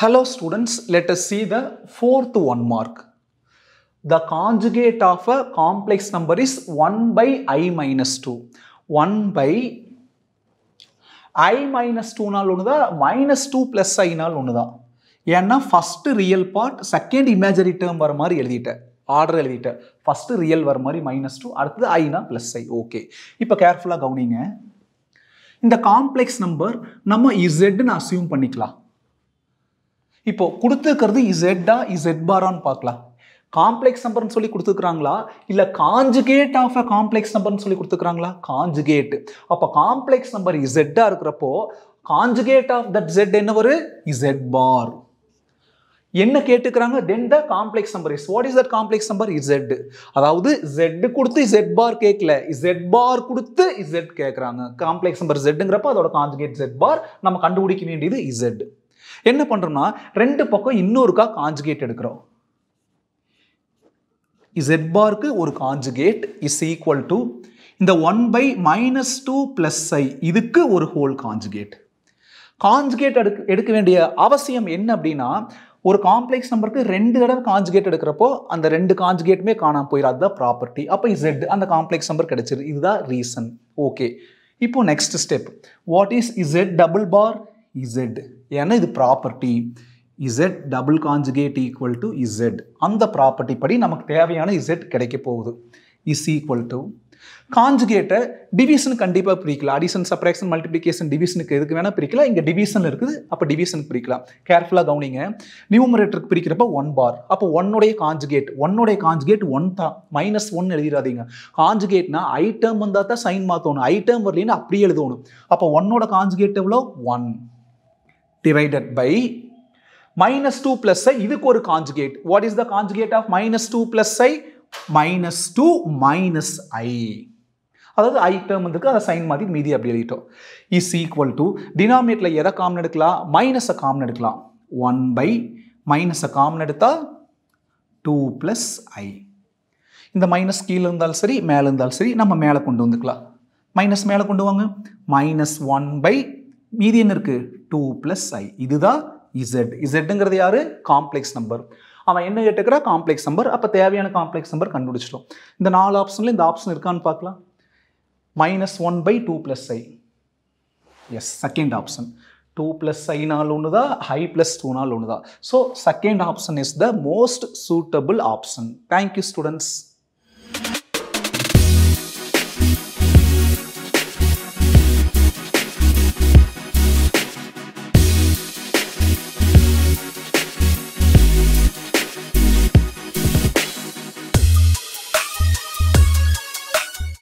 Hello students, let us see the fourth one mark. The conjugate of a complex number is 1 by i minus 2. 1 by i minus 2 நால் உன்னுதா, minus 2 plus i நால் உன்னுதா. என்ன first real part, second imaginary term வருமார் எல்தியிட்ட. Order எழுதிட்ட first real வர மாதிரி minus two அடுத்தது ஐனா plus ஐ okay இப்போ கேர்ஃபுல்லாக கவனிங்க இந்த காம்ப்ளெக்ஸ் நம்பர் நம்ம இசட்னு assume பண்ணிக்கலாம் இப்போ கொடுத்துருக்கிறது இசெட்டா இசெட் பாரான்னு பார்க்கலாம் காம்ப்ளெக்ஸ் நம்பர்னு சொல்லி கொடுத்துருக்குறாங்களா இல்லை காஞ்சுகேட் ஆஃப் அ காம்ப்ளெக்ஸ் நம்பர்னு சொல்லி கொடுத்துருக்குறாங்களா காஞ்சுகேட் அப்போ காம்ப்ளெக்ஸ் நம்பர் இசெட்டாக இருக்கிறப்போ காஞ்சுகேட் ஆஃப் தட் ஜெட் என்ன ஒரு இசெட் பார் என்ன கேட்டுக்கிறாங்க then the complex number is what is that complex number z அதாவது ஜெட் கொடுத்து இசெட் பார் கேட்கல இசெட் பார் கொடுத்து இசெட் கேட்குறாங்க காம்ப்ளெக்ஸ் நம்பர் ஜெட்டுங்கிறப்ப அதோட காஞ்சுகேட் ஜெட் பார் நம்ம கண்டுபிடிக்க வேண்டியது இசெட் என்ன பண்ணுறோம்னா ரெண்டு பக்கம் இன்னொருக்கா காஞ்சுகேட் எடுக்கிறோம் இசெட் பார்க்கு ஒரு காஞ்சுகேட் இஸ் ஈக்குவல் டு இந்த one by minus two plus i இதுக்கு ஒரு ஹோல் காஞ்சுகேட் காஞ்சுகேட் எடுக்க எடுக்க வேண்டிய அவசியம் என்ன அப்படின்னா ஒரு காம்ப்ளெக்ஸ் நம்பருக்கு ரெண்டு தடவை காஞ்சுகேட் எடுக்கிறப்போ அந்த ரெண்டு காஞ்சுகேட்டுமே காணாமல் போயிடும் அதுதான் ப்ராப்பர்ட்டி அப்போ இசெட் அந்த காம்ப்ளெக்ஸ் நம்பர் கிடைச்சிரு இதுதான் ரீசன் ஓகே இப்போ next step what is z double bar z ஏன்னா இது property z double conjugate equal to z அந்த ப்ராப்பர்ட்டி படி நமக்கு தேவையான இசெட் கிடைக்க போகுது இஸ் ஈக்குவல் டு கான்ஜுகேட்டை டிவிஷன் கண்டிப்பாக பிரிக்கலாம் அடிஷன் சப்ராக்ஷன் மல்டிபிளிகேஷன் டிவிஷனுக்கு எதுக்கு வேணால் பிரிக்கலாம் இங்கே டிவிஷன் இருக்குது அப்போ டிவிஷனுக்கு பிரிக்கலாம் கேர்ஃபுல்லாக கவனிங்க நியூமரேட்டருக்கு பிரிக்கிறப்ப ஒன் பார் அப்போ ஒன்னுடைய கான்ஜுகேட் ஒன்னுடைய கான்ஜுகேட் ஒன் தான் மைனஸ் ஒன் எழுதிடாதீங்க காஞ்சுகேட்னா ஐ டேர்ம் வந்தால் தான் சைன் மாற்றணும் ஐ டேர்ம் வரலன்னு அப்படியே எழுதணும் அப்போ ஒன்னோட காஞ்சுகேட் எவ்வளோ one divided by minus two plus i இதுக்கு ஒரு conjugate what is the conjugate of minus two plus i minus two minus i அதாவது ஐ டேர்ம் இருக்கு அதை சைன் மாதிரி மீதி அப்படி எழுதிட்டோம் இஸ் ஈக்குவல் டு டினாமினேட்டில் எதை காமன் எடுக்கலாம் மைனஸை காமன் எடுக்கலாம் ஒன் பை மைனஸை காமன் எடுத்தால் டூ ப்ளஸ் ஐ இந்த மைனஸ் கீழே இருந்தாலும் சரி மேலே இருந்தாலும் சரி நம்ம மேலே கொண்டு வந்துக்கலாம் மைனஸ் மேலே கொண்டு வாங்க மைனஸ் ஒன் பை மீதி என்ன இருக்குது டூ ப்ளஸ் ஐ இதுதான் இசட் இசட்டுங்கிறது யார் காம்ப்ளெக்ஸ் நம்பர் அவன் என்ன கேட்டுக்கிறா காம்ப்ளெக்ஸ் நம்பர் அப்போ தேவையான காம்ப்ளெக்ஸ் நம்பர் கண்டுபிடிச்சிட்டோம் இந்த நாலு ஆப்ஷன்ல இந்த ஆப்ஷன் இருக்கான்னு பார்க்கலாம் minus one by two plus i yes second option two plus ஐனால் ஒன்று தான் ஹை ப்ளஸ் டூனால் ஒன்று தான் so second option is the most suitable option thank you students